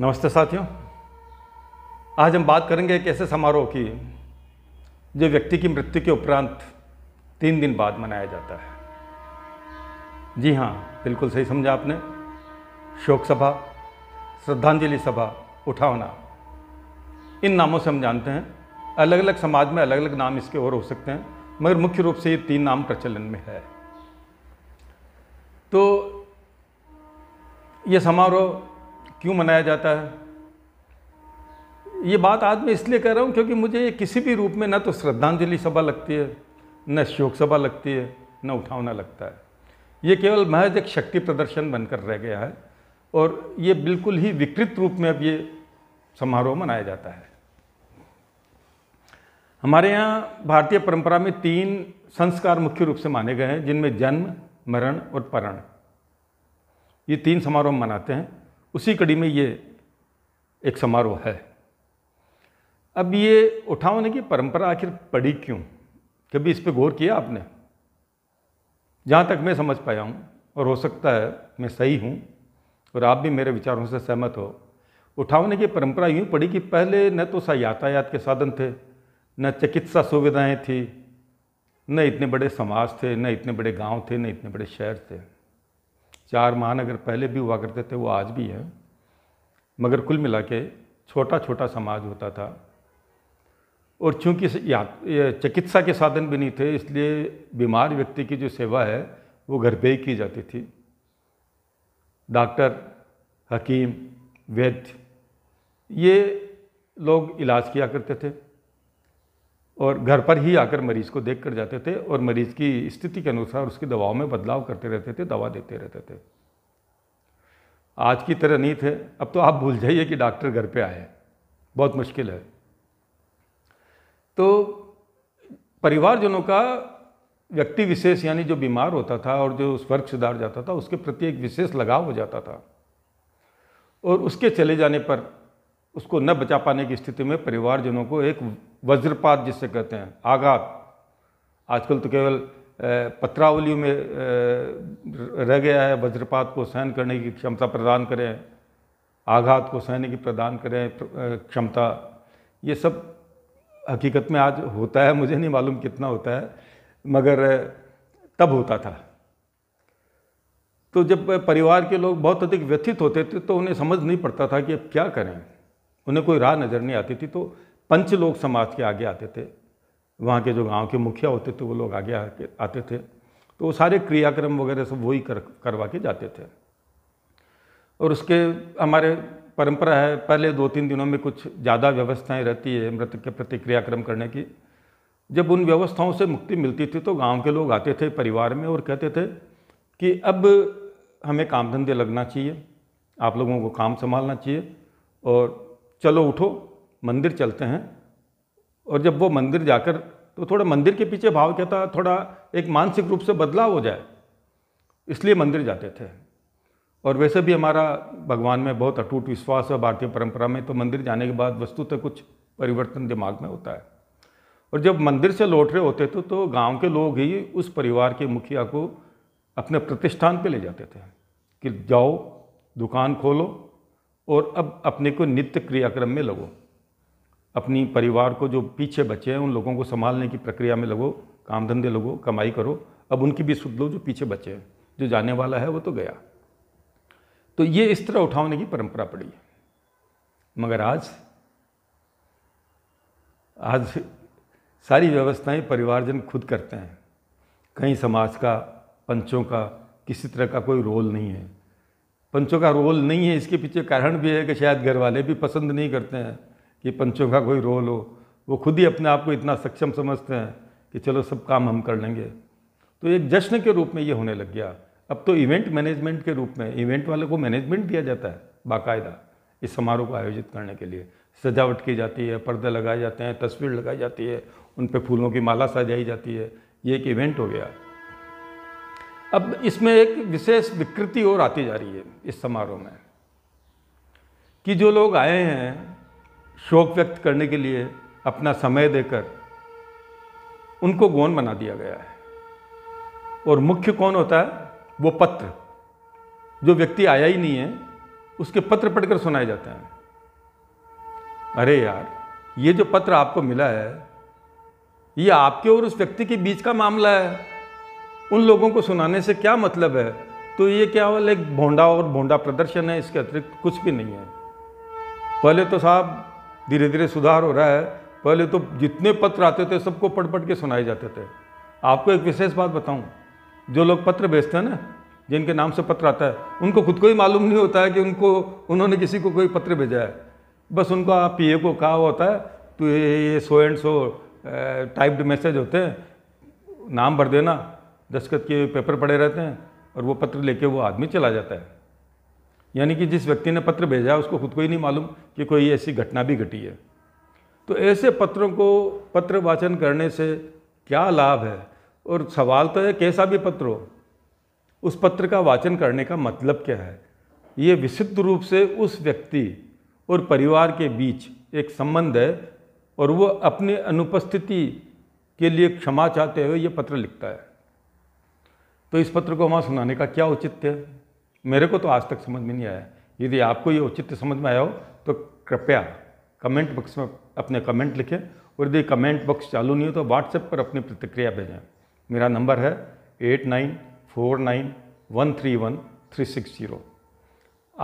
नमस्ते साथियों आज हम बात करेंगे एक ऐसे समारोह की जो व्यक्ति की मृत्यु के उपरांत तीन दिन बाद मनाया जाता है जी हाँ बिल्कुल सही समझा आपने शोक सभा श्रद्धांजलि सभा उठावना इन नामों से हम जानते हैं अलग अलग समाज में अलग अलग नाम इसके और हो सकते हैं मगर मुख्य रूप से ये तीन नाम प्रचलन में है तो ये समारोह क्यों मनाया जाता है ये बात आज मैं इसलिए कह रहा हूँ क्योंकि मुझे ये किसी भी रूप में न तो श्रद्धांजलि सभा लगती है न शोक सभा लगती है न उठावना लगता है ये केवल महज एक शक्ति प्रदर्शन बनकर रह गया है और ये बिल्कुल ही विकृत रूप में अब ये समारोह मनाया जाता है हमारे यहाँ भारतीय परंपरा में तीन संस्कार मुख्य रूप से माने गए हैं जिनमें जन्म मरण और परण ये तीन समारोह मनाते हैं उसी कड़ी में ये एक समारोह है अब ये उठावने की परंपरा आखिर पड़ी क्यों कभी इस पर गौर किया आपने जहाँ तक मैं समझ पाया हूँ और हो सकता है मैं सही हूँ और आप भी मेरे विचारों से सहमत हो उठावने की परंपरा यूँ पड़ी कि पहले न तो सा यातायात के साधन थे न चिकित्सा सुविधाएं थी न इतने बड़े समाज थे न इतने बड़े गांव थे न इतने बड़े शहर थे चार महानगर पहले भी हुआ करते थे वो आज भी हैं मगर कुल मिला के छोटा छोटा समाज होता था और चूंकि चिकित्सा के साधन भी नहीं थे इसलिए बीमार व्यक्ति की जो सेवा है वो घर पे ही की जाती थी डॉक्टर हकीम वैद्य ये लोग इलाज किया करते थे और घर पर ही आकर मरीज़ को देख कर जाते थे और मरीज़ की स्थिति के अनुसार उसकी दवाओं में बदलाव करते रहते थे दवा देते रहते थे आज की तरह नहीं थे अब तो आप भूल जाइए कि डॉक्टर घर पे आए बहुत मुश्किल है तो परिवारजनों का व्यक्ति विशेष यानी जो बीमार होता था और जो उस वर्ग सुधार जाता था उसके प्रति एक विशेष लगाव हो जाता था और उसके चले जाने पर उसको न बचा पाने की स्थिति में परिवारजनों को एक वज्रपात जिससे कहते हैं आघात आजकल तो केवल पत्रावलियों में रह गया है वज्रपात को सहन करने की क्षमता प्रदान करें आघात को सहने की प्रदान करें क्षमता ये सब हकीकत में आज होता है मुझे नहीं मालूम कितना होता है मगर तब होता था तो जब परिवार के लोग बहुत अधिक व्यथित होते थे तो उन्हें समझ नहीं पड़ता था कि अब क्या करें उन्हें कोई राह नज़र नहीं आती थी तो पंच लोग समाज के आगे आते थे वहाँ के जो गांव के मुखिया होते थे वो लोग आगे आके आते थे तो वो सारे क्रियाक्रम वगैरह सब वही कर करवा के जाते थे और उसके हमारे परंपरा है पहले दो तीन दिनों में कुछ ज़्यादा व्यवस्थाएं रहती है मृतक के प्रति क्रियाक्रम करने की जब उन व्यवस्थाओं से मुक्ति मिलती थी तो गांव के लोग आते थे परिवार में और कहते थे कि अब हमें काम धंधे लगना चाहिए आप लोगों को काम संभालना चाहिए और चलो उठो मंदिर चलते हैं और जब वो मंदिर जाकर तो थोड़ा मंदिर के पीछे भाव क्या था थोड़ा एक मानसिक रूप से बदलाव हो जाए इसलिए मंदिर जाते थे और वैसे भी हमारा भगवान में बहुत अटूट विश्वास है भारतीय परंपरा में तो मंदिर जाने के बाद वस्तु तो कुछ परिवर्तन दिमाग में होता है और जब मंदिर से लौट रहे होते थे तो गांव के लोग ही उस परिवार के मुखिया को अपने प्रतिष्ठान पे ले जाते थे कि जाओ दुकान खोलो और अब अपने को नित्य क्रियाक्रम में लगो अपनी परिवार को जो पीछे बचे हैं उन लोगों को संभालने की प्रक्रिया में लगो काम धंधे लगो कमाई करो अब उनकी भी सुध लो जो पीछे बचे हैं जो जाने वाला है वो तो गया तो ये इस तरह उठाने की परंपरा पड़ी है मगर आज आज सारी व्यवस्थाएं परिवारजन खुद करते हैं कहीं समाज का पंचों का किसी तरह का कोई रोल नहीं है पंचों का रोल नहीं है इसके पीछे कारण भी है कि शायद घर वाले भी पसंद नहीं करते हैं कि पंचों का कोई रोल हो वो खुद ही अपने आप को इतना सक्षम समझते हैं कि चलो सब काम हम कर लेंगे तो एक जश्न के रूप में ये होने लग गया अब तो इवेंट मैनेजमेंट के रूप में इवेंट वाले को मैनेजमेंट दिया जाता है बाकायदा इस समारोह को आयोजित करने के लिए सजावट की जाती है पर्दे लगाए जाते हैं तस्वीर लगाई जाती है उन पर फूलों की माला सजाई जाती है ये एक इवेंट हो गया अब इसमें एक विशेष विकृति और आती जा रही है इस समारोह में कि जो लोग आए हैं शोक व्यक्त करने के लिए अपना समय देकर उनको गौन बना दिया गया है और मुख्य कौन होता है वो पत्र जो व्यक्ति आया ही नहीं है उसके पत्र पढ़कर सुनाए जाते हैं अरे यार ये जो पत्र आपको मिला है ये आपके और उस व्यक्ति के बीच का मामला है उन लोगों को सुनाने से क्या मतलब है तो ये क्या वाले एक भोंडा और भोंडा प्रदर्शन है इसके अतिरिक्त कुछ भी नहीं है पहले तो साहब धीरे धीरे सुधार हो रहा है पहले तो जितने पत्र आते थे सबको पढ़ पढ़ के सुनाए जाते थे आपको एक विशेष बात बताऊं जो लोग पत्र भेजते हैं ना जिनके नाम से पत्र आता है उनको खुद को ही मालूम नहीं होता है कि उनको उन्होंने किसी को कोई पत्र भेजा है बस उनको आप पी को कहा होता है तो ये ये so and so typed message होते हैं नाम भर देना दस्खत किए हुए पेपर पड़े रहते हैं और वो पत्र लेके वो आदमी चला जाता है यानी कि जिस व्यक्ति ने पत्र भेजा उसको खुद को ही नहीं मालूम कि कोई ऐसी घटना भी घटी है तो ऐसे पत्रों को पत्र वाचन करने से क्या लाभ है और सवाल तो है कैसा भी पत्र हो उस पत्र का वाचन करने का मतलब क्या है ये विशिद्ध रूप से उस व्यक्ति और परिवार के बीच एक संबंध है और वो अपनी अनुपस्थिति के लिए क्षमा चाहते हुए ये पत्र लिखता है तो इस पत्र को वहाँ सुनाने का क्या औचित्य है मेरे को तो आज तक समझ में नहीं आया यदि आपको ये औचित्य समझ में आया हो तो कृपया कमेंट बॉक्स में अपने कमेंट लिखें और यदि कमेंट बॉक्स चालू नहीं हो तो व्हाट्सएप पर अपनी प्रतिक्रिया भेजें मेरा नंबर है eight nine four nine one three one three six zero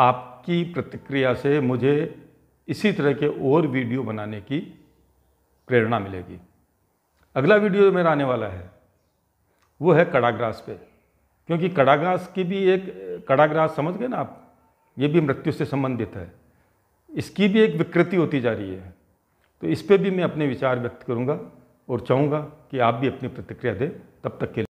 आपकी प्रतिक्रिया से मुझे इसी तरह के और वीडियो बनाने की प्रेरणा मिलेगी अगला वीडियो मेरा आने वाला है वो है कड़ाग्रास पे क्योंकि कड़ाग्रास की भी एक कड़ाग्रास समझ गए ना आप ये भी मृत्यु से संबंधित है इसकी भी एक विकृति होती जा रही है तो इस पर भी मैं अपने विचार व्यक्त करूँगा और चाहूँगा कि आप भी अपनी प्रतिक्रिया दें तब तक के लिए